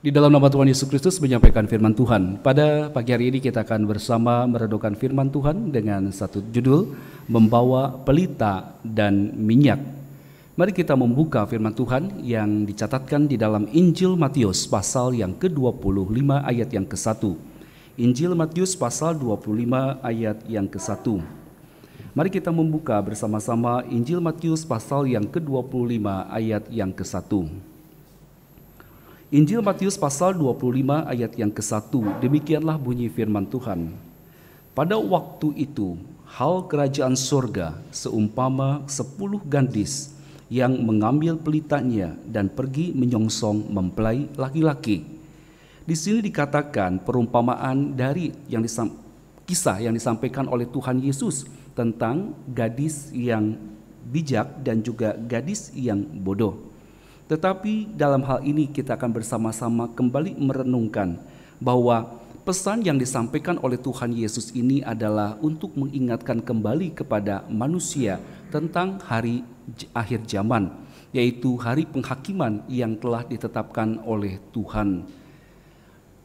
Di dalam nama Tuhan Yesus Kristus menyampaikan firman Tuhan. Pada pagi hari ini kita akan bersama meredukan firman Tuhan dengan satu judul Membawa Pelita dan Minyak. Mari kita membuka firman Tuhan yang dicatatkan di dalam Injil Matius pasal yang ke-25 ayat yang ke-1. Injil Matius pasal 25 ayat yang ke-1. Mari kita membuka bersama-sama Injil Matius pasal yang ke-25 ayat yang ke-1. Injil Matius pasal 25 ayat yang ke-1, demikianlah bunyi firman Tuhan. Pada waktu itu, hal kerajaan sorga seumpama sepuluh gadis yang mengambil pelitanya dan pergi menyongsong mempelai laki-laki. Di sini dikatakan perumpamaan dari yang disam, kisah yang disampaikan oleh Tuhan Yesus tentang gadis yang bijak dan juga gadis yang bodoh. Tetapi dalam hal ini kita akan bersama-sama kembali merenungkan bahwa pesan yang disampaikan oleh Tuhan Yesus ini adalah untuk mengingatkan kembali kepada manusia tentang hari akhir zaman, yaitu hari penghakiman yang telah ditetapkan oleh Tuhan.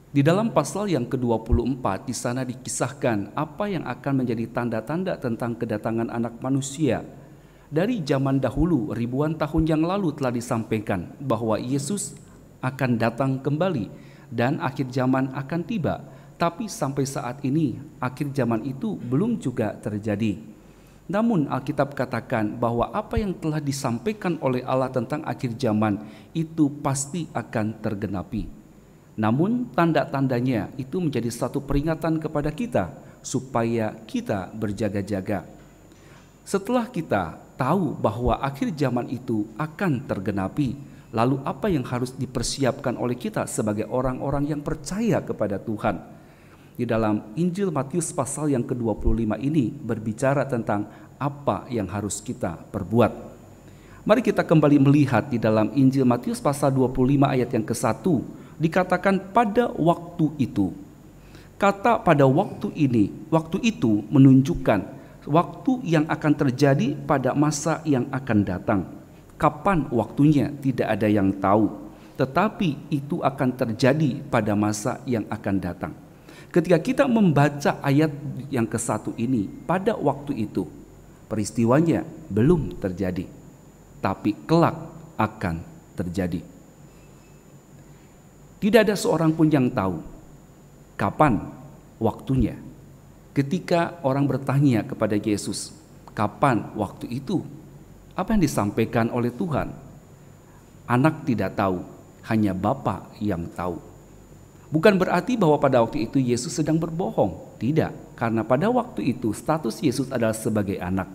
Di dalam pasal yang ke-24 di sana dikisahkan apa yang akan menjadi tanda-tanda tentang kedatangan anak manusia dari zaman dahulu ribuan tahun yang lalu telah disampaikan bahwa Yesus akan datang kembali dan akhir zaman akan tiba. Tapi sampai saat ini akhir zaman itu belum juga terjadi. Namun Alkitab katakan bahwa apa yang telah disampaikan oleh Allah tentang akhir zaman itu pasti akan tergenapi. Namun tanda-tandanya itu menjadi satu peringatan kepada kita supaya kita berjaga-jaga. Setelah kita tahu bahwa akhir zaman itu akan tergenapi. Lalu apa yang harus dipersiapkan oleh kita sebagai orang-orang yang percaya kepada Tuhan? Di dalam Injil Matius pasal yang ke-25 ini berbicara tentang apa yang harus kita perbuat. Mari kita kembali melihat di dalam Injil Matius pasal 25 ayat yang ke-1 dikatakan pada waktu itu. Kata pada waktu ini, waktu itu menunjukkan waktu yang akan terjadi pada masa yang akan datang. Kapan waktunya tidak ada yang tahu, tetapi itu akan terjadi pada masa yang akan datang. Ketika kita membaca ayat yang ke satu ini, pada waktu itu peristiwanya belum terjadi, tapi kelak akan terjadi. Tidak ada seorang pun yang tahu kapan waktunya Ketika orang bertanya kepada Yesus, "Kapan waktu itu?" Apa yang disampaikan oleh Tuhan? Anak tidak tahu, hanya Bapa yang tahu. Bukan berarti bahwa pada waktu itu Yesus sedang berbohong, tidak, karena pada waktu itu status Yesus adalah sebagai anak.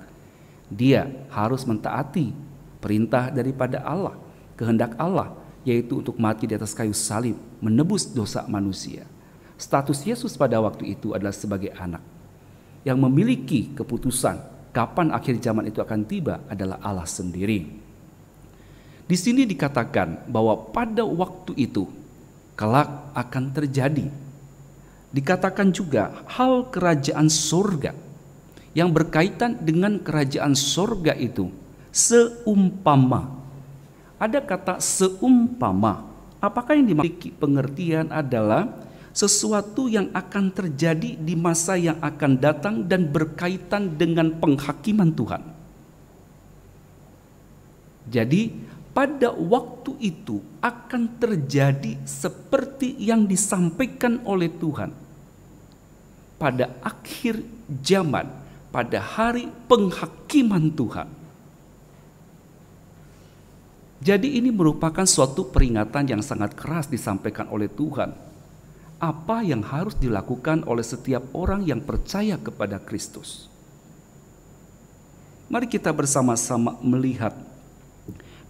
Dia harus mentaati perintah daripada Allah, kehendak Allah, yaitu untuk mati di atas kayu salib, menebus dosa manusia. Status Yesus pada waktu itu adalah sebagai anak yang memiliki keputusan kapan akhir zaman itu akan tiba adalah Allah sendiri. Di sini dikatakan bahwa pada waktu itu kelak akan terjadi. Dikatakan juga hal kerajaan surga yang berkaitan dengan kerajaan surga itu seumpama. Ada kata seumpama. Apakah yang dimiliki pengertian adalah sesuatu yang akan terjadi di masa yang akan datang dan berkaitan dengan penghakiman Tuhan. Jadi, pada waktu itu akan terjadi seperti yang disampaikan oleh Tuhan. Pada akhir zaman, pada hari penghakiman Tuhan. Jadi, ini merupakan suatu peringatan yang sangat keras disampaikan oleh Tuhan apa yang harus dilakukan oleh setiap orang yang percaya kepada Kristus. Mari kita bersama-sama melihat.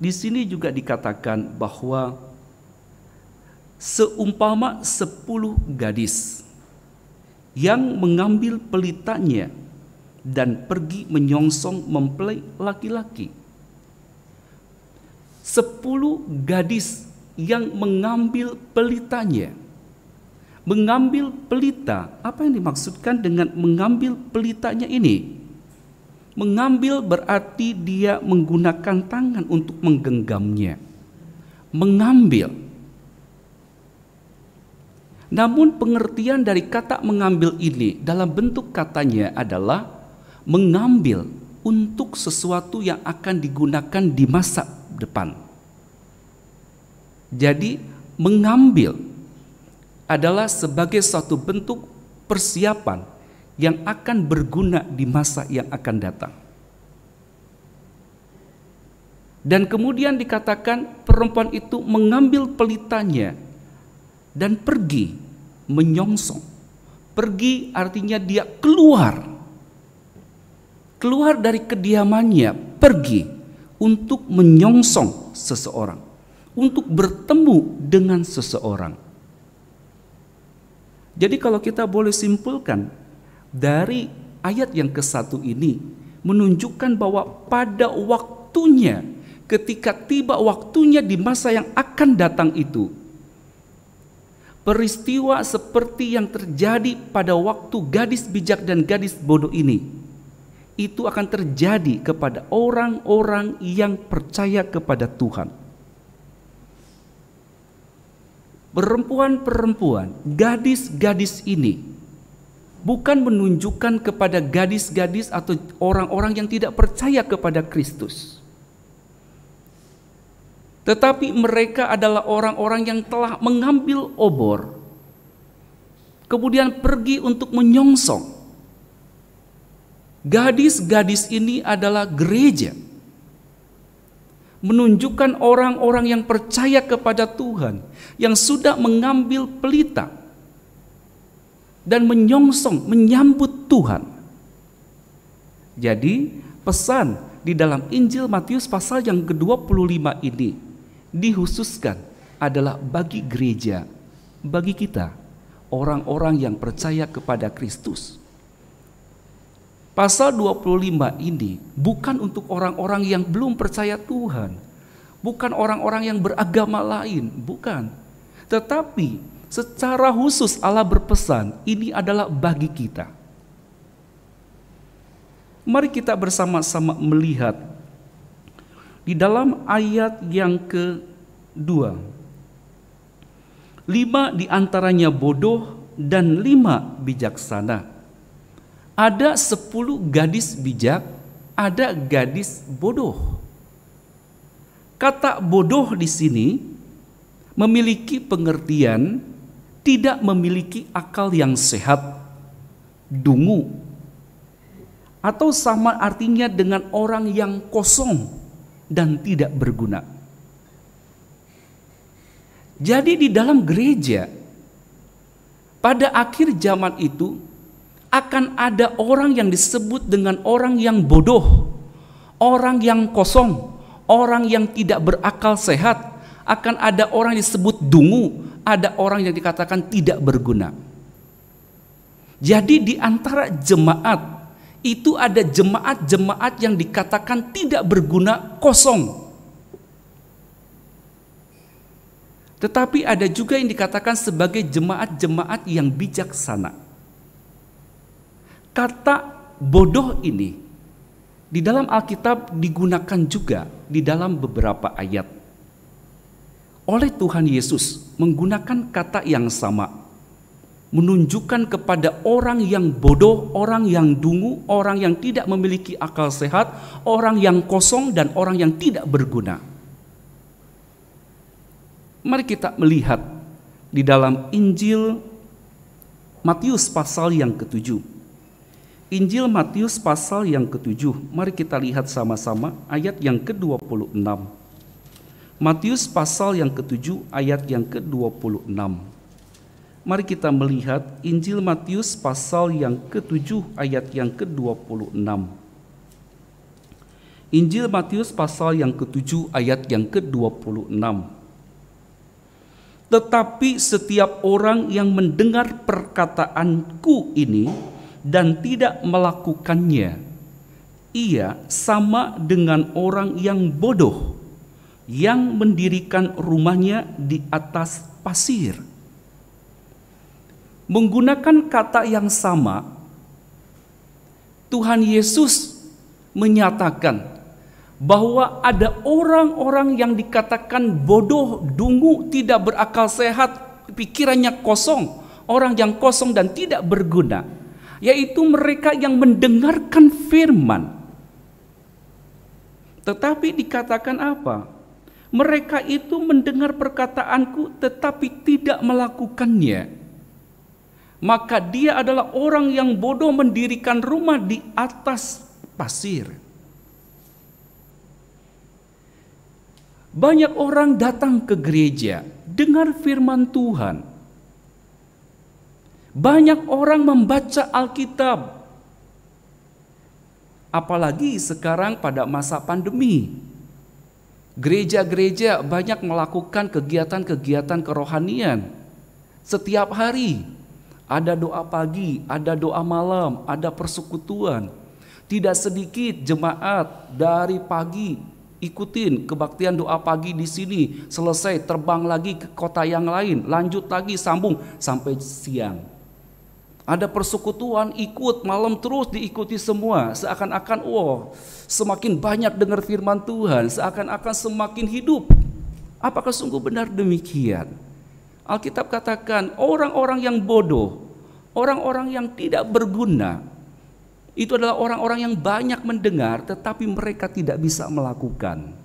Di sini juga dikatakan bahwa seumpama sepuluh gadis yang mengambil pelitanya dan pergi menyongsong mempelai laki-laki. Sepuluh gadis yang mengambil pelitanya mengambil pelita. Apa yang dimaksudkan dengan mengambil pelitanya ini? Mengambil berarti dia menggunakan tangan untuk menggenggamnya. Mengambil. Namun pengertian dari kata mengambil ini dalam bentuk katanya adalah mengambil untuk sesuatu yang akan digunakan di masa depan. Jadi mengambil adalah sebagai satu bentuk persiapan yang akan berguna di masa yang akan datang. Dan kemudian dikatakan perempuan itu mengambil pelitanya dan pergi menyongsong. Pergi artinya dia keluar. Keluar dari kediamannya, pergi untuk menyongsong seseorang, untuk bertemu dengan seseorang jadi kalau kita boleh simpulkan dari ayat yang ke satu ini menunjukkan bahwa pada waktunya ketika tiba waktunya di masa yang akan datang itu peristiwa seperti yang terjadi pada waktu gadis bijak dan gadis bodoh ini itu akan terjadi kepada orang-orang yang percaya kepada Tuhan. perempuan-perempuan, gadis-gadis ini bukan menunjukkan kepada gadis-gadis atau orang-orang yang tidak percaya kepada Kristus. Tetapi mereka adalah orang-orang yang telah mengambil obor, kemudian pergi untuk menyongsong. Gadis-gadis ini adalah gereja menunjukkan orang-orang yang percaya kepada Tuhan yang sudah mengambil pelita dan menyongsong menyambut Tuhan. Jadi, pesan di dalam Injil Matius pasal yang ke-25 ini dihususkan adalah bagi gereja, bagi kita, orang-orang yang percaya kepada Kristus. Pasal 25 ini bukan untuk orang-orang yang belum percaya Tuhan, bukan orang-orang yang beragama lain, bukan. Tetapi secara khusus Allah berpesan, ini adalah bagi kita. Mari kita bersama-sama melihat di dalam ayat yang kedua. Lima di antaranya bodoh dan lima bijaksana. Ada sepuluh gadis bijak, ada gadis bodoh. Kata bodoh di sini memiliki pengertian tidak memiliki akal yang sehat, dungu, atau sama artinya dengan orang yang kosong dan tidak berguna. Jadi, di dalam gereja pada akhir zaman itu akan ada orang yang disebut dengan orang yang bodoh, orang yang kosong, orang yang tidak berakal sehat, akan ada orang yang disebut dungu, ada orang yang dikatakan tidak berguna. Jadi di antara jemaat itu ada jemaat-jemaat yang dikatakan tidak berguna kosong. Tetapi ada juga yang dikatakan sebagai jemaat-jemaat yang bijaksana. Kata bodoh ini di dalam Alkitab digunakan juga di dalam beberapa ayat. Oleh Tuhan Yesus menggunakan kata yang sama menunjukkan kepada orang yang bodoh, orang yang dungu, orang yang tidak memiliki akal sehat, orang yang kosong, dan orang yang tidak berguna. Mari kita melihat di dalam Injil Matius pasal yang ketujuh. Injil Matius pasal yang ke-7. mari kita lihat sama-sama ayat yang ke-26. Matius pasal yang ke-7 ayat yang ke-26. Mari kita melihat Injil Matius pasal yang ke-7 ayat yang ke-26. Injil Matius pasal yang ke-7 ayat yang ke-26. Tetapi setiap orang yang mendengar perkataanku ini dan tidak melakukannya, ia sama dengan orang yang bodoh yang mendirikan rumahnya di atas pasir. Menggunakan kata yang sama, Tuhan Yesus menyatakan bahwa ada orang-orang yang dikatakan bodoh, dungu, tidak berakal sehat, pikirannya kosong, orang yang kosong dan tidak berguna yaitu mereka yang mendengarkan firman. Tetapi dikatakan apa? Mereka itu mendengar perkataanku tetapi tidak melakukannya. Maka dia adalah orang yang bodoh mendirikan rumah di atas pasir. Banyak orang datang ke gereja, dengar firman Tuhan, banyak orang membaca Alkitab. Apalagi sekarang pada masa pandemi. Gereja-gereja banyak melakukan kegiatan-kegiatan kerohanian. Setiap hari ada doa pagi, ada doa malam, ada persekutuan. Tidak sedikit jemaat dari pagi ikutin kebaktian doa pagi di sini, selesai terbang lagi ke kota yang lain, lanjut lagi sambung sampai siang. Ada persekutuan, ikut malam terus diikuti semua. Seakan-akan, wow, semakin banyak dengar firman Tuhan, seakan-akan semakin hidup. Apakah sungguh benar demikian? Alkitab katakan, orang-orang yang bodoh, orang-orang yang tidak berguna, itu adalah orang-orang yang banyak mendengar tetapi mereka tidak bisa melakukan.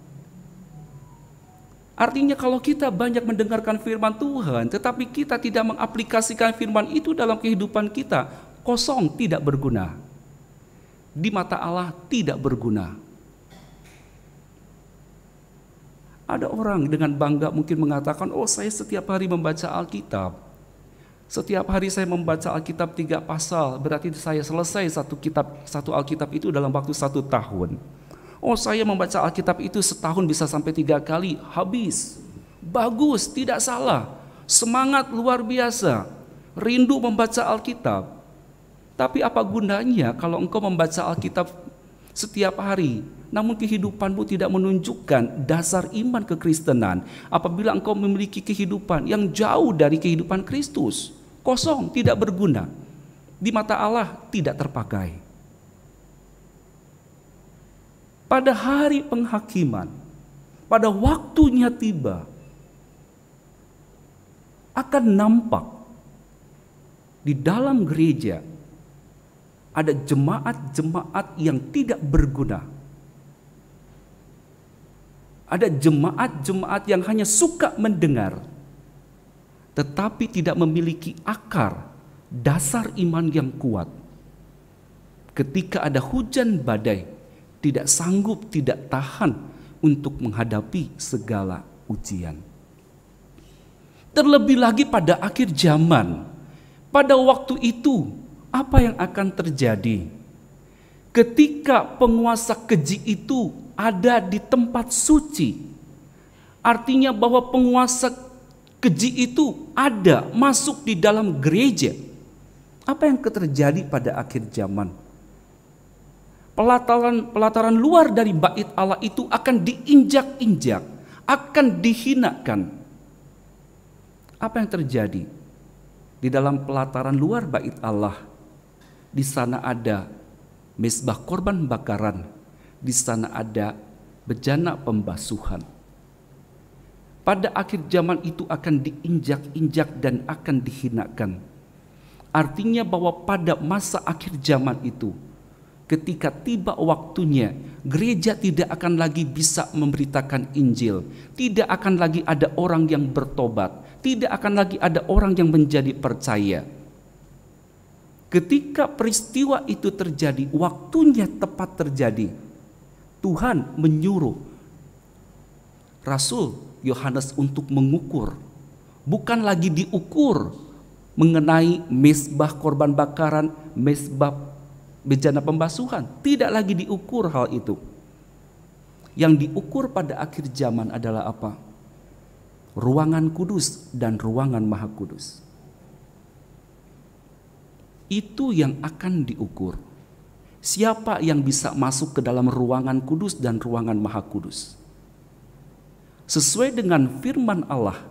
Artinya kalau kita banyak mendengarkan firman Tuhan tetapi kita tidak mengaplikasikan firman itu dalam kehidupan kita, kosong tidak berguna. Di mata Allah tidak berguna. Ada orang dengan bangga mungkin mengatakan, "Oh, saya setiap hari membaca Alkitab." Setiap hari saya membaca Alkitab tiga pasal, berarti saya selesai satu kitab satu Alkitab itu dalam waktu satu tahun. Oh saya membaca Alkitab itu setahun bisa sampai tiga kali, habis. Bagus, tidak salah. Semangat luar biasa. Rindu membaca Alkitab. Tapi apa gunanya kalau engkau membaca Alkitab setiap hari, namun kehidupanmu tidak menunjukkan dasar iman kekristenan apabila engkau memiliki kehidupan yang jauh dari kehidupan Kristus. Kosong, tidak berguna. Di mata Allah tidak terpakai pada hari penghakiman, pada waktunya tiba, akan nampak di dalam gereja ada jemaat-jemaat yang tidak berguna. Ada jemaat-jemaat yang hanya suka mendengar, tetapi tidak memiliki akar dasar iman yang kuat. Ketika ada hujan badai, tidak sanggup, tidak tahan untuk menghadapi segala ujian. Terlebih lagi pada akhir zaman, pada waktu itu, apa yang akan terjadi? Ketika penguasa keji itu ada di tempat suci, artinya bahwa penguasa keji itu ada masuk di dalam gereja. Apa yang terjadi pada akhir zaman? pelataran pelataran luar dari bait Allah itu akan diinjak-injak, akan dihinakan. Apa yang terjadi di dalam pelataran luar bait Allah? Di sana ada mesbah korban bakaran, di sana ada bejana pembasuhan. Pada akhir zaman itu akan diinjak-injak dan akan dihinakan. Artinya bahwa pada masa akhir zaman itu ketika tiba waktunya, gereja tidak akan lagi bisa memberitakan Injil, tidak akan lagi ada orang yang bertobat, tidak akan lagi ada orang yang menjadi percaya. Ketika peristiwa itu terjadi, waktunya tepat terjadi. Tuhan menyuruh Rasul Yohanes untuk mengukur, bukan lagi diukur mengenai mesbah korban bakaran, mesbah bejana pembasuhan. Tidak lagi diukur hal itu. Yang diukur pada akhir zaman adalah apa? Ruangan kudus dan ruangan maha kudus. Itu yang akan diukur. Siapa yang bisa masuk ke dalam ruangan kudus dan ruangan maha kudus? Sesuai dengan firman Allah,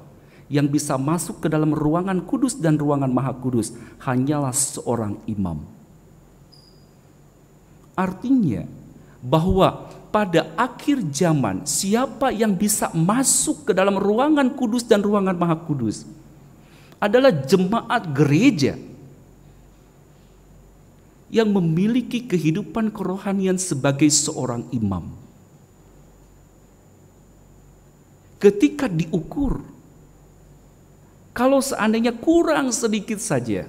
yang bisa masuk ke dalam ruangan kudus dan ruangan maha kudus hanyalah seorang imam. Artinya bahwa pada akhir zaman siapa yang bisa masuk ke dalam ruangan kudus dan ruangan maha kudus adalah jemaat gereja yang memiliki kehidupan kerohanian sebagai seorang imam. Ketika diukur, kalau seandainya kurang sedikit saja,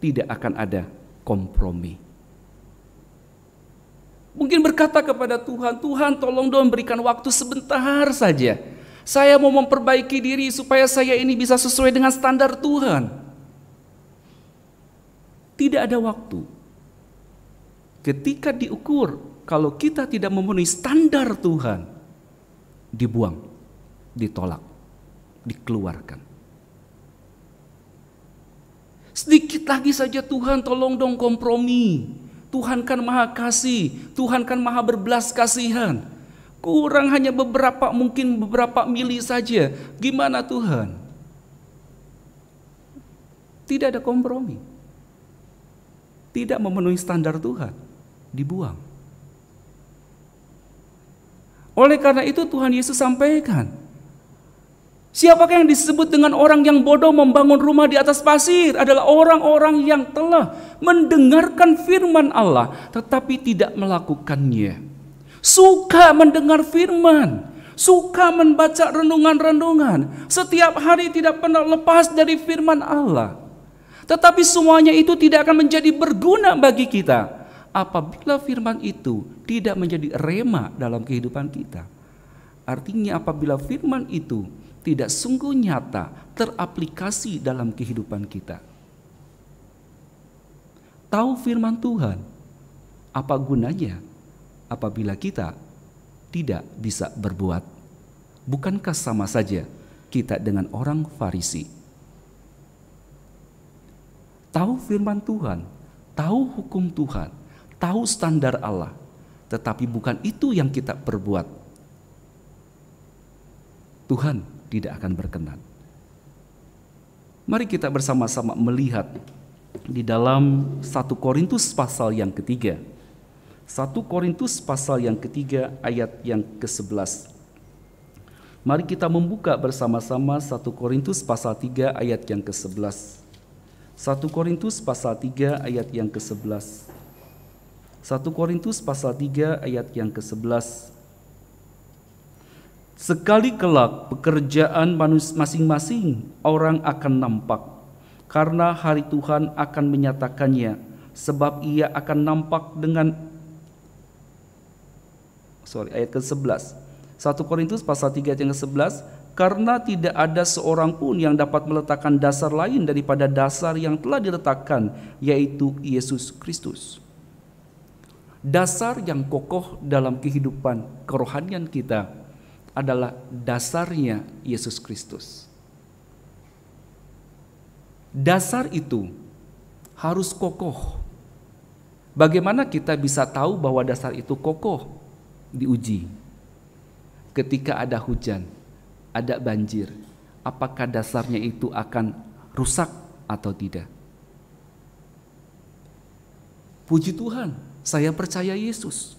tidak akan ada kompromi. Mungkin berkata kepada Tuhan, Tuhan tolong dong berikan waktu sebentar saja. Saya mau memperbaiki diri supaya saya ini bisa sesuai dengan standar Tuhan. Tidak ada waktu. Ketika diukur, kalau kita tidak memenuhi standar Tuhan, dibuang, ditolak, dikeluarkan. Sedikit lagi saja Tuhan tolong dong kompromi. Tuhan kan maha kasih, Tuhan kan maha berbelas kasihan. Kurang hanya beberapa, mungkin beberapa mili saja. Gimana Tuhan? Tidak ada kompromi. Tidak memenuhi standar Tuhan. Dibuang. Oleh karena itu Tuhan Yesus sampaikan, Siapakah yang disebut dengan orang yang bodoh membangun rumah di atas pasir? Adalah orang-orang yang telah mendengarkan firman Allah tetapi tidak melakukannya. Suka mendengar firman, suka membaca renungan-renungan, setiap hari tidak pernah lepas dari firman Allah. Tetapi semuanya itu tidak akan menjadi berguna bagi kita apabila firman itu tidak menjadi rema dalam kehidupan kita. Artinya apabila firman itu tidak sungguh nyata teraplikasi dalam kehidupan kita. Tahu firman Tuhan, apa gunanya apabila kita tidak bisa berbuat? Bukankah sama saja kita dengan orang Farisi? Tahu firman Tuhan, tahu hukum Tuhan, tahu standar Allah, tetapi bukan itu yang kita perbuat. Tuhan tidak akan berkenan. Mari kita bersama-sama melihat di dalam 1 Korintus pasal yang ketiga. 1 Korintus pasal yang ketiga ayat yang ke-11. Mari kita membuka bersama-sama 1 Korintus pasal 3 ayat yang ke-11. 1 Korintus pasal 3 ayat yang ke-11. 1 Korintus pasal 3 ayat yang ke-11. Sekali kelak pekerjaan masing-masing orang akan nampak karena hari Tuhan akan menyatakannya sebab ia akan nampak dengan sorry ayat ke-11 1 Korintus pasal 3 ayat yang ke-11 karena tidak ada seorang pun yang dapat meletakkan dasar lain daripada dasar yang telah diletakkan yaitu Yesus Kristus dasar yang kokoh dalam kehidupan kerohanian kita adalah dasarnya Yesus Kristus. Dasar itu harus kokoh. Bagaimana kita bisa tahu bahwa dasar itu kokoh? Diuji. Ketika ada hujan, ada banjir, apakah dasarnya itu akan rusak atau tidak? Puji Tuhan, saya percaya Yesus.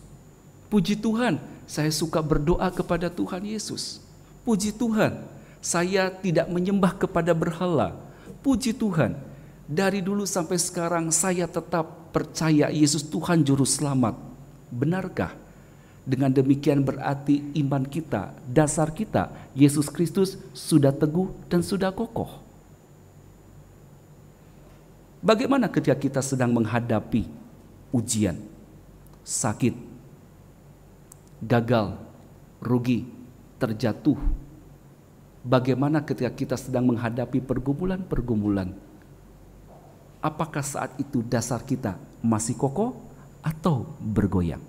Puji Tuhan, saya suka berdoa kepada Tuhan Yesus. Puji Tuhan, saya tidak menyembah kepada berhala. Puji Tuhan, dari dulu sampai sekarang saya tetap percaya Yesus Tuhan Juru Selamat. Benarkah? Dengan demikian berarti iman kita, dasar kita, Yesus Kristus sudah teguh dan sudah kokoh. Bagaimana ketika kita sedang menghadapi ujian, sakit, gagal, rugi, terjatuh. Bagaimana ketika kita sedang menghadapi pergumulan-pergumulan? Apakah saat itu dasar kita masih kokoh atau bergoyang?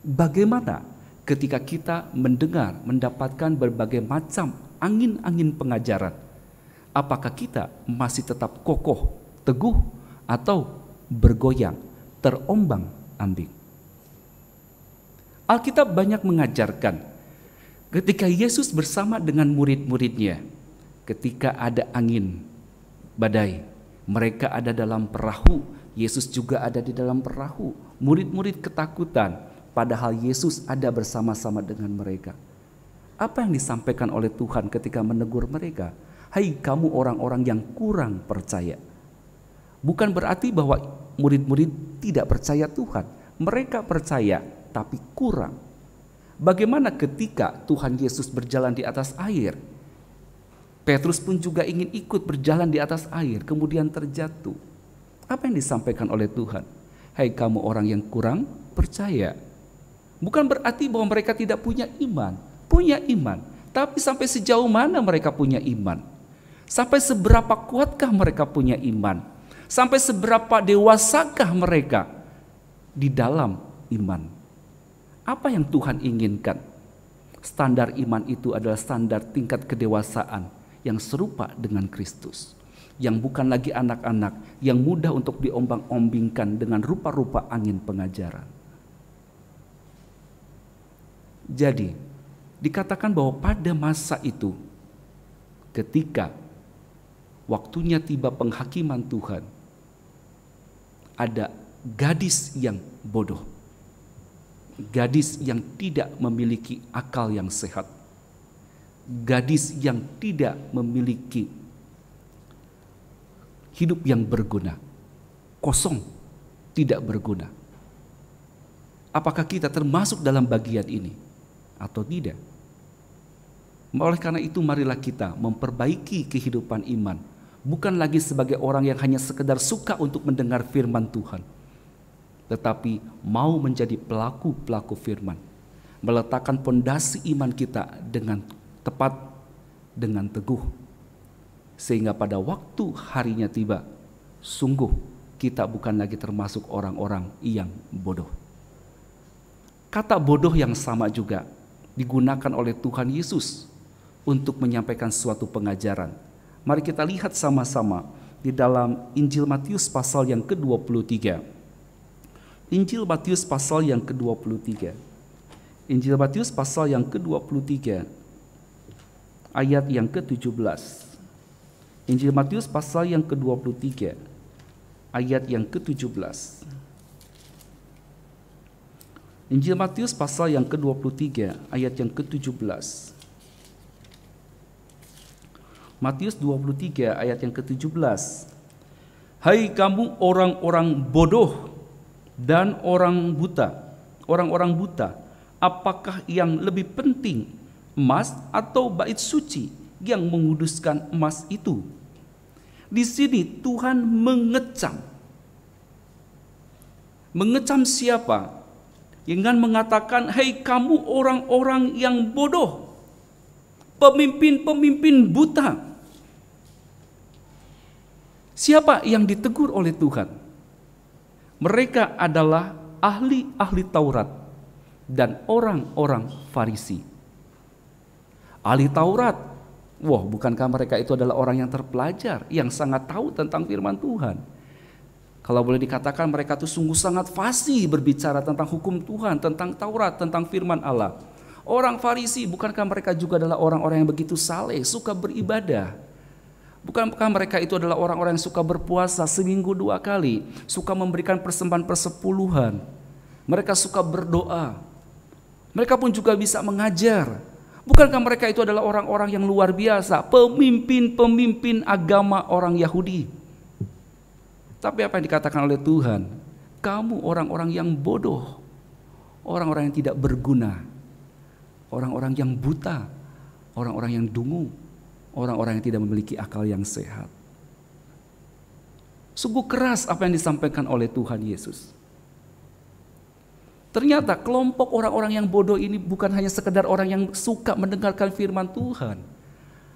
Bagaimana ketika kita mendengar, mendapatkan berbagai macam angin-angin pengajaran? Apakah kita masih tetap kokoh, teguh, atau bergoyang, terombang-ambing? Alkitab banyak mengajarkan ketika Yesus bersama dengan murid-muridnya, ketika ada angin badai, mereka ada dalam perahu, Yesus juga ada di dalam perahu. Murid-murid ketakutan, padahal Yesus ada bersama-sama dengan mereka. Apa yang disampaikan oleh Tuhan ketika menegur mereka? Hai kamu orang-orang yang kurang percaya. Bukan berarti bahwa murid-murid tidak percaya Tuhan. Mereka percaya, tapi kurang. Bagaimana ketika Tuhan Yesus berjalan di atas air? Petrus pun juga ingin ikut berjalan di atas air, kemudian terjatuh. Apa yang disampaikan oleh Tuhan? Hai hey, kamu orang yang kurang percaya. Bukan berarti bahwa mereka tidak punya iman, punya iman, tapi sampai sejauh mana mereka punya iman? Sampai seberapa kuatkah mereka punya iman? Sampai seberapa dewasakah mereka di dalam iman? Apa yang Tuhan inginkan? Standar iman itu adalah standar tingkat kedewasaan yang serupa dengan Kristus. Yang bukan lagi anak-anak, yang mudah untuk diombang-ombingkan dengan rupa-rupa angin pengajaran. Jadi, dikatakan bahwa pada masa itu, ketika waktunya tiba penghakiman Tuhan, ada gadis yang bodoh gadis yang tidak memiliki akal yang sehat, gadis yang tidak memiliki hidup yang berguna, kosong, tidak berguna. Apakah kita termasuk dalam bagian ini atau tidak? Oleh karena itu marilah kita memperbaiki kehidupan iman, bukan lagi sebagai orang yang hanya sekedar suka untuk mendengar firman Tuhan, tetapi mau menjadi pelaku-pelaku firman. Meletakkan pondasi iman kita dengan tepat, dengan teguh. Sehingga pada waktu harinya tiba, sungguh kita bukan lagi termasuk orang-orang yang bodoh. Kata bodoh yang sama juga digunakan oleh Tuhan Yesus untuk menyampaikan suatu pengajaran. Mari kita lihat sama-sama di dalam Injil Matius pasal yang ke-23 Injil Matius pasal yang ke-23. Injil Matius pasal yang ke-23 ayat yang ke-17. Injil Matius pasal yang ke-23 ayat yang ke-17. Injil Matius pasal yang ke-23 ayat yang ke-17. Matius 23 ayat yang ke-17. Hai kamu orang-orang bodoh, dan orang buta. Orang-orang buta, apakah yang lebih penting emas atau bait suci yang menguduskan emas itu? Di sini Tuhan mengecam. Mengecam siapa? Dengan mengatakan, "Hei kamu orang-orang yang bodoh, pemimpin-pemimpin buta." Siapa yang ditegur oleh Tuhan? Mereka adalah ahli-ahli Taurat dan orang-orang Farisi. Ahli Taurat, wah bukankah mereka itu adalah orang yang terpelajar, yang sangat tahu tentang firman Tuhan. Kalau boleh dikatakan mereka itu sungguh sangat fasih berbicara tentang hukum Tuhan, tentang Taurat, tentang firman Allah. Orang Farisi, bukankah mereka juga adalah orang-orang yang begitu saleh, suka beribadah, Bukankah mereka itu adalah orang-orang yang suka berpuasa seminggu dua kali, suka memberikan persembahan persepuluhan, mereka suka berdoa, mereka pun juga bisa mengajar. Bukankah mereka itu adalah orang-orang yang luar biasa, pemimpin-pemimpin agama orang Yahudi? Tapi apa yang dikatakan oleh Tuhan? Kamu orang-orang yang bodoh, orang-orang yang tidak berguna, orang-orang yang buta, orang-orang yang dungu, orang-orang yang tidak memiliki akal yang sehat. Sungguh keras apa yang disampaikan oleh Tuhan Yesus. Ternyata kelompok orang-orang yang bodoh ini bukan hanya sekedar orang yang suka mendengarkan firman Tuhan.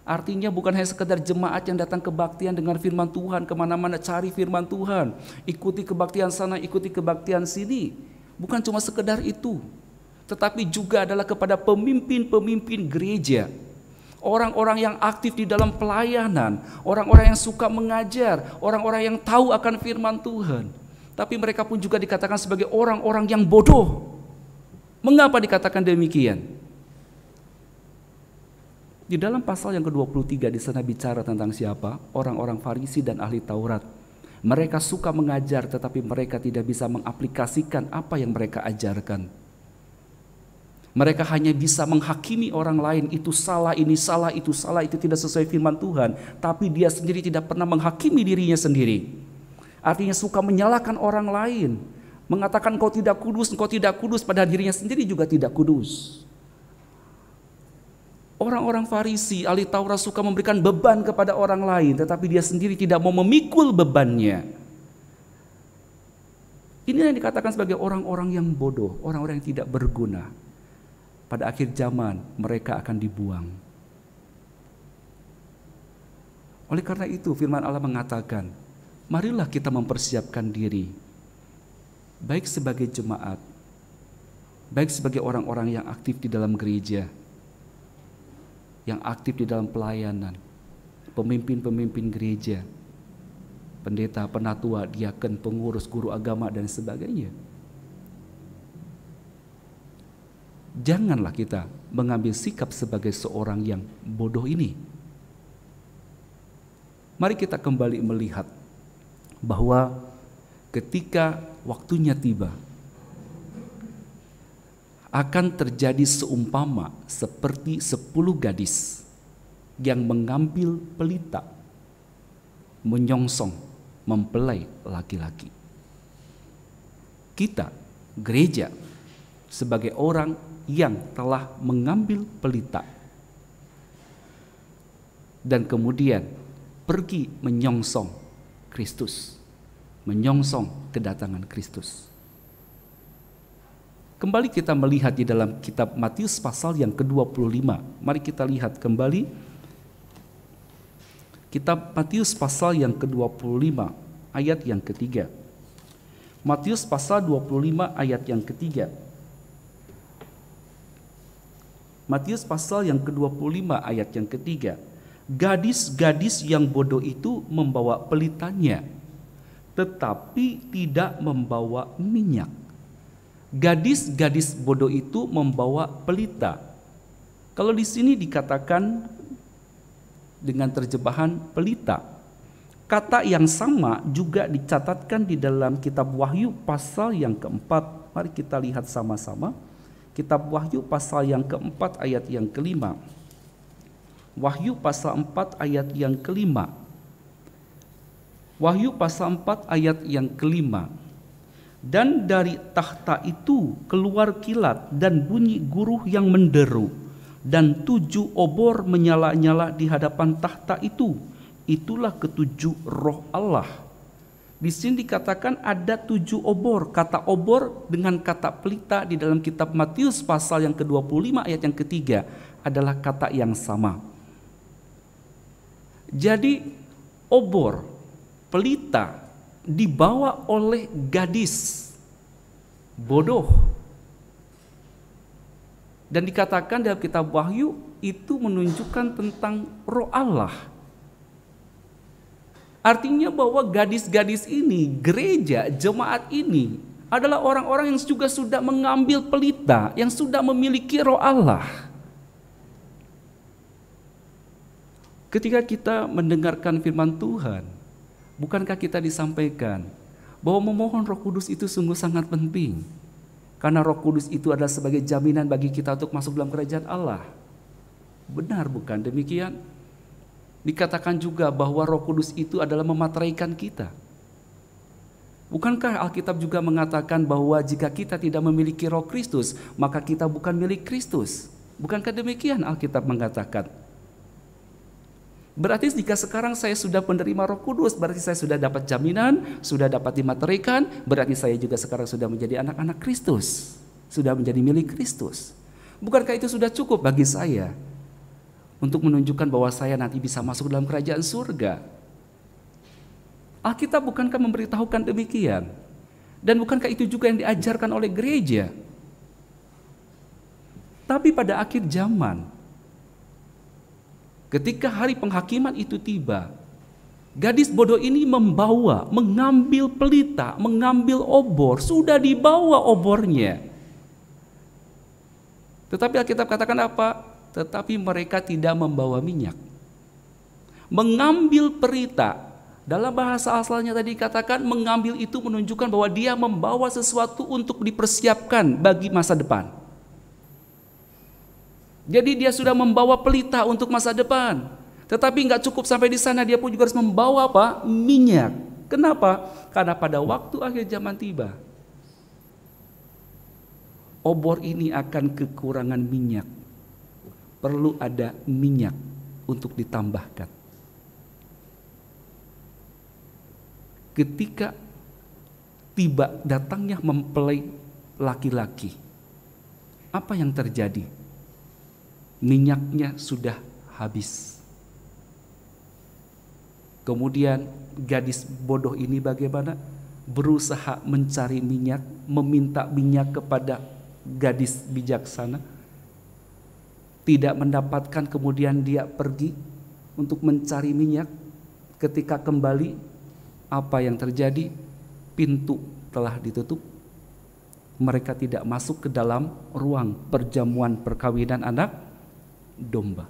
Artinya bukan hanya sekedar jemaat yang datang kebaktian dengan firman Tuhan, kemana-mana cari firman Tuhan. Ikuti kebaktian sana, ikuti kebaktian sini. Bukan cuma sekedar itu. Tetapi juga adalah kepada pemimpin-pemimpin gereja orang-orang yang aktif di dalam pelayanan, orang-orang yang suka mengajar, orang-orang yang tahu akan firman Tuhan. Tapi mereka pun juga dikatakan sebagai orang-orang yang bodoh. Mengapa dikatakan demikian? Di dalam pasal yang ke-23 di sana bicara tentang siapa? Orang-orang Farisi dan ahli Taurat. Mereka suka mengajar tetapi mereka tidak bisa mengaplikasikan apa yang mereka ajarkan. Mereka hanya bisa menghakimi orang lain, itu salah, ini salah, itu salah, itu tidak sesuai firman Tuhan. Tapi dia sendiri tidak pernah menghakimi dirinya sendiri. Artinya suka menyalahkan orang lain. Mengatakan kau tidak kudus, kau tidak kudus, pada dirinya sendiri juga tidak kudus. Orang-orang Farisi, ahli Taurat suka memberikan beban kepada orang lain, tetapi dia sendiri tidak mau memikul bebannya. Inilah yang dikatakan sebagai orang-orang yang bodoh, orang-orang yang tidak berguna pada akhir zaman mereka akan dibuang. Oleh karena itu firman Allah mengatakan, marilah kita mempersiapkan diri baik sebagai jemaat, baik sebagai orang-orang yang aktif di dalam gereja, yang aktif di dalam pelayanan, pemimpin-pemimpin gereja, pendeta, penatua, diaken, pengurus, guru agama dan sebagainya janganlah kita mengambil sikap sebagai seorang yang bodoh ini. Mari kita kembali melihat bahwa ketika waktunya tiba akan terjadi seumpama seperti sepuluh gadis yang mengambil pelita, menyongsong, mempelai laki-laki. Kita, gereja, sebagai orang yang telah mengambil pelita dan kemudian pergi menyongsong Kristus, menyongsong kedatangan Kristus. Kembali kita melihat di dalam kitab Matius pasal yang ke-25. Mari kita lihat kembali kitab Matius pasal yang ke-25 ayat yang ketiga. Matius pasal 25 ayat yang ketiga. Matius pasal yang ke-25 ayat yang ketiga. Gadis-gadis yang bodoh itu membawa pelitanya tetapi tidak membawa minyak. Gadis-gadis bodoh itu membawa pelita. Kalau di sini dikatakan dengan terjemahan pelita, kata yang sama juga dicatatkan di dalam kitab Wahyu pasal yang keempat. Mari kita lihat sama-sama Kitab Wahyu pasal yang keempat ayat yang kelima. Wahyu pasal 4 ayat yang kelima. Wahyu pasal 4 ayat yang kelima. Dan dari tahta itu keluar kilat dan bunyi guruh yang menderu. Dan tujuh obor menyala-nyala di hadapan tahta itu. Itulah ketujuh roh Allah di sini dikatakan ada tujuh obor. Kata obor dengan kata pelita di dalam kitab Matius pasal yang ke-25 ayat yang ketiga adalah kata yang sama. Jadi obor, pelita dibawa oleh gadis bodoh. Dan dikatakan dalam kitab Wahyu itu menunjukkan tentang roh Allah Artinya bahwa gadis-gadis ini, gereja, jemaat ini adalah orang-orang yang juga sudah mengambil pelita, yang sudah memiliki roh Allah. Ketika kita mendengarkan firman Tuhan, bukankah kita disampaikan bahwa memohon Roh Kudus itu sungguh sangat penting? Karena Roh Kudus itu adalah sebagai jaminan bagi kita untuk masuk dalam kerajaan Allah. Benar bukan demikian? dikatakan juga bahwa Roh Kudus itu adalah memateraikan kita. Bukankah Alkitab juga mengatakan bahwa jika kita tidak memiliki Roh Kristus, maka kita bukan milik Kristus? Bukankah demikian Alkitab mengatakan? Berarti jika sekarang saya sudah menerima Roh Kudus, berarti saya sudah dapat jaminan, sudah dapat dimaterikan, berarti saya juga sekarang sudah menjadi anak-anak Kristus, sudah menjadi milik Kristus. Bukankah itu sudah cukup bagi saya? untuk menunjukkan bahwa saya nanti bisa masuk dalam kerajaan surga. Alkitab bukankah memberitahukan demikian? Dan bukankah itu juga yang diajarkan oleh gereja? Tapi pada akhir zaman, ketika hari penghakiman itu tiba, gadis bodoh ini membawa, mengambil pelita, mengambil obor, sudah dibawa obornya. Tetapi Alkitab katakan apa? tetapi mereka tidak membawa minyak. Mengambil perita, dalam bahasa asalnya tadi katakan mengambil itu menunjukkan bahwa dia membawa sesuatu untuk dipersiapkan bagi masa depan. Jadi dia sudah membawa pelita untuk masa depan. Tetapi nggak cukup sampai di sana, dia pun juga harus membawa apa? Minyak. Kenapa? Karena pada waktu akhir zaman tiba, obor ini akan kekurangan minyak perlu ada minyak untuk ditambahkan. Ketika tiba datangnya mempelai laki-laki, apa yang terjadi? Minyaknya sudah habis. Kemudian gadis bodoh ini bagaimana? Berusaha mencari minyak, meminta minyak kepada gadis bijaksana tidak mendapatkan kemudian dia pergi untuk mencari minyak ketika kembali apa yang terjadi pintu telah ditutup mereka tidak masuk ke dalam ruang perjamuan perkawinan anak domba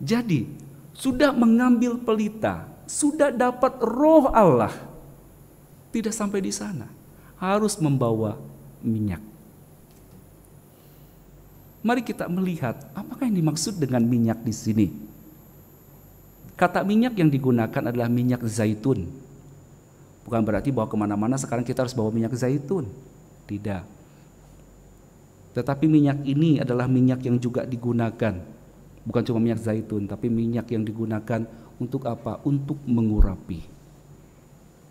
jadi sudah mengambil pelita sudah dapat roh Allah tidak sampai di sana harus membawa minyak Mari kita melihat apakah yang dimaksud dengan minyak di sini. Kata minyak yang digunakan adalah minyak zaitun. Bukan berarti bahwa kemana-mana sekarang kita harus bawa minyak zaitun. Tidak. Tetapi minyak ini adalah minyak yang juga digunakan. Bukan cuma minyak zaitun, tapi minyak yang digunakan untuk apa? Untuk mengurapi.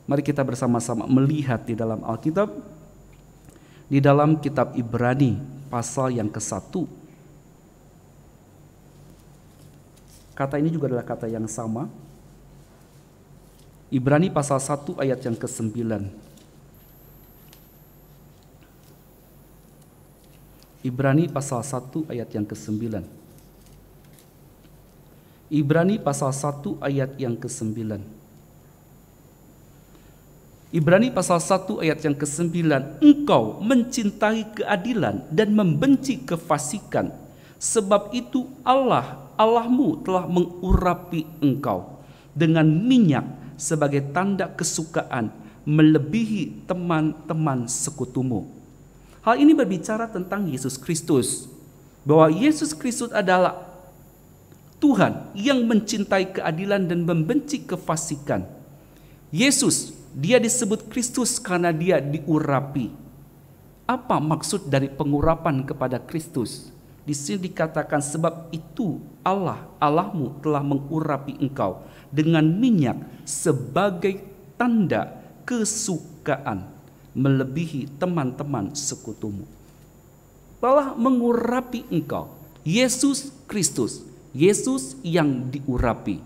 Mari kita bersama-sama melihat di dalam Alkitab. Di dalam kitab Ibrani pasal yang ke-1. Kata ini juga adalah kata yang sama. Ibrani pasal 1 ayat yang ke-9. Ibrani pasal 1 ayat yang ke-9. Ibrani pasal 1 ayat yang ke-9. Ibrani pasal 1 ayat yang ke-9, engkau mencintai keadilan dan membenci kefasikan. Sebab itu Allah, Allahmu telah mengurapi engkau dengan minyak sebagai tanda kesukaan melebihi teman-teman sekutumu. Hal ini berbicara tentang Yesus Kristus. Bahwa Yesus Kristus adalah Tuhan yang mencintai keadilan dan membenci kefasikan. Yesus dia disebut Kristus karena dia diurapi. Apa maksud dari pengurapan kepada Kristus? Di sini dikatakan sebab itu Allah Allahmu telah mengurapi engkau dengan minyak sebagai tanda kesukaan melebihi teman-teman sekutumu. Telah mengurapi engkau. Yesus Kristus, Yesus yang diurapi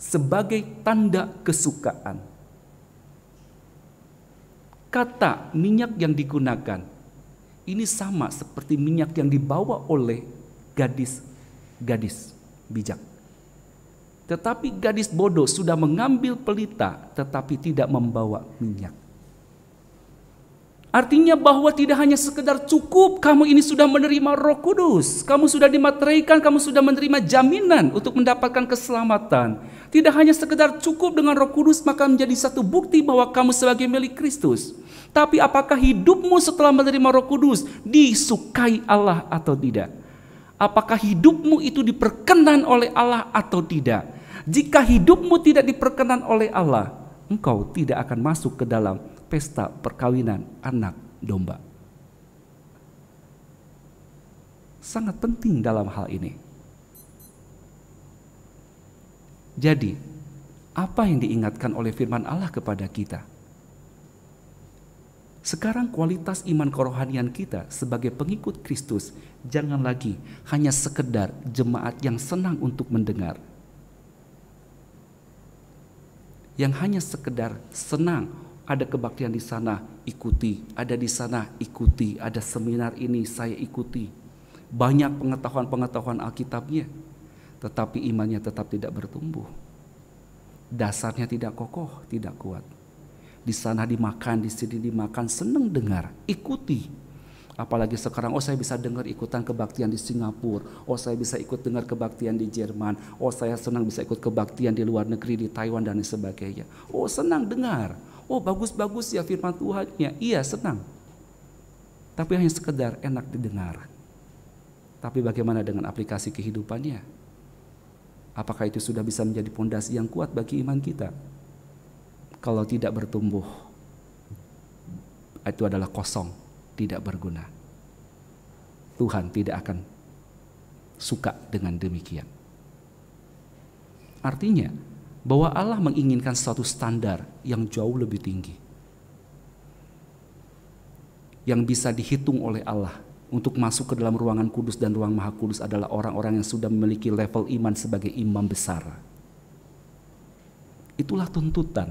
sebagai tanda kesukaan kata minyak yang digunakan ini sama seperti minyak yang dibawa oleh gadis-gadis bijak. Tetapi gadis bodoh sudah mengambil pelita tetapi tidak membawa minyak. Artinya bahwa tidak hanya sekedar cukup kamu ini sudah menerima Roh Kudus, kamu sudah dimateraikan, kamu sudah menerima jaminan untuk mendapatkan keselamatan. Tidak hanya sekedar cukup dengan Roh Kudus maka menjadi satu bukti bahwa kamu sebagai milik Kristus. Tapi apakah hidupmu setelah menerima Roh Kudus disukai Allah atau tidak? Apakah hidupmu itu diperkenan oleh Allah atau tidak? Jika hidupmu tidak diperkenan oleh Allah, engkau tidak akan masuk ke dalam pesta perkawinan anak domba. Sangat penting dalam hal ini. Jadi, apa yang diingatkan oleh firman Allah kepada kita? Sekarang kualitas iman kerohanian kita sebagai pengikut Kristus jangan lagi hanya sekedar jemaat yang senang untuk mendengar. Yang hanya sekedar senang ada kebaktian di sana, ikuti. Ada di sana, ikuti. Ada seminar ini, saya ikuti. Banyak pengetahuan-pengetahuan Alkitabnya, tetapi imannya tetap tidak bertumbuh. Dasarnya tidak kokoh, tidak kuat. Di sana dimakan, di sini dimakan, senang dengar, ikuti. Apalagi sekarang, oh saya bisa dengar ikutan kebaktian di Singapura, oh saya bisa ikut dengar kebaktian di Jerman, oh saya senang bisa ikut kebaktian di luar negeri, di Taiwan dan sebagainya. Oh senang dengar, Oh bagus-bagus ya firman tuhan ya, Iya senang. Tapi hanya sekedar enak didengar. Tapi bagaimana dengan aplikasi kehidupannya? Apakah itu sudah bisa menjadi pondasi yang kuat bagi iman kita? Kalau tidak bertumbuh, itu adalah kosong, tidak berguna. Tuhan tidak akan suka dengan demikian. Artinya, bahwa Allah menginginkan suatu standar yang jauh lebih tinggi. Yang bisa dihitung oleh Allah untuk masuk ke dalam ruangan kudus dan ruang maha kudus adalah orang-orang yang sudah memiliki level iman sebagai imam besar. Itulah tuntutan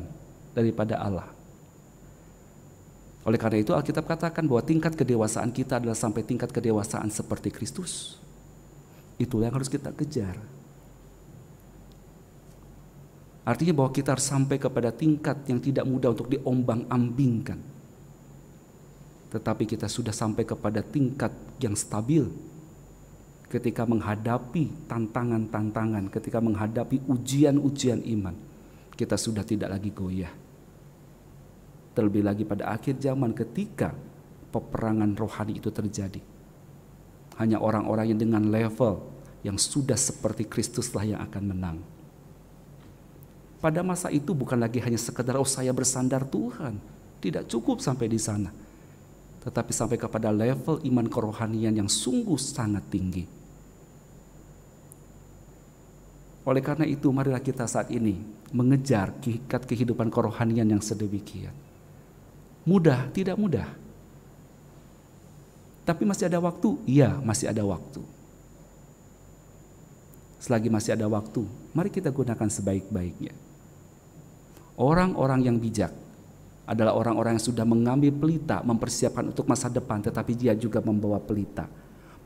daripada Allah. Oleh karena itu Alkitab katakan bahwa tingkat kedewasaan kita adalah sampai tingkat kedewasaan seperti Kristus. Itulah yang harus kita kejar. Artinya bahwa kita harus sampai kepada tingkat yang tidak mudah untuk diombang-ambingkan. Tetapi kita sudah sampai kepada tingkat yang stabil ketika menghadapi tantangan-tantangan, ketika menghadapi ujian-ujian iman. Kita sudah tidak lagi goyah. Terlebih lagi pada akhir zaman ketika peperangan rohani itu terjadi. Hanya orang-orang yang dengan level yang sudah seperti Kristuslah yang akan menang. Pada masa itu bukan lagi hanya sekedar oh saya bersandar Tuhan. Tidak cukup sampai di sana. Tetapi sampai kepada level iman kerohanian yang sungguh sangat tinggi. Oleh karena itu marilah kita saat ini mengejar hakikat kehidupan kerohanian yang sedemikian. Mudah, tidak mudah. Tapi masih ada waktu? Iya, masih ada waktu. Selagi masih ada waktu, mari kita gunakan sebaik-baiknya. Orang-orang yang bijak adalah orang-orang yang sudah mengambil pelita, mempersiapkan untuk masa depan, tetapi dia juga membawa pelita,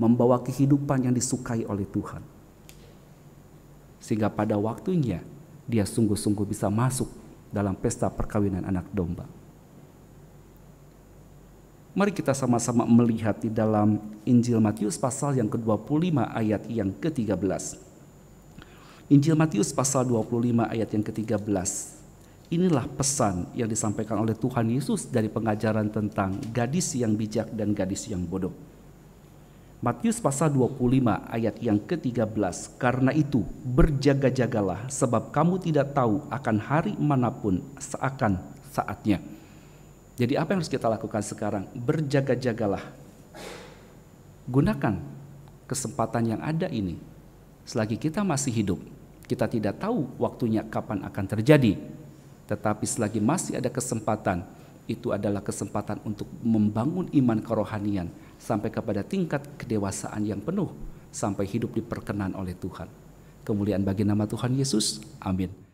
membawa kehidupan yang disukai oleh Tuhan. Sehingga pada waktunya dia sungguh-sungguh bisa masuk dalam pesta perkawinan anak domba. Mari kita sama-sama melihat di dalam Injil Matius pasal yang ke-25 ayat yang ke-13. Injil Matius pasal 25 ayat yang ke-13 Inilah pesan yang disampaikan oleh Tuhan Yesus dari pengajaran tentang gadis yang bijak dan gadis yang bodoh. Matius pasal 25 ayat yang ke-13, karena itu berjaga-jagalah sebab kamu tidak tahu akan hari manapun seakan saatnya. Jadi apa yang harus kita lakukan sekarang? Berjaga-jagalah. Gunakan kesempatan yang ada ini. Selagi kita masih hidup, kita tidak tahu waktunya kapan akan terjadi tetapi selagi masih ada kesempatan, itu adalah kesempatan untuk membangun iman kerohanian sampai kepada tingkat kedewasaan yang penuh sampai hidup diperkenan oleh Tuhan. Kemuliaan bagi nama Tuhan Yesus. Amin.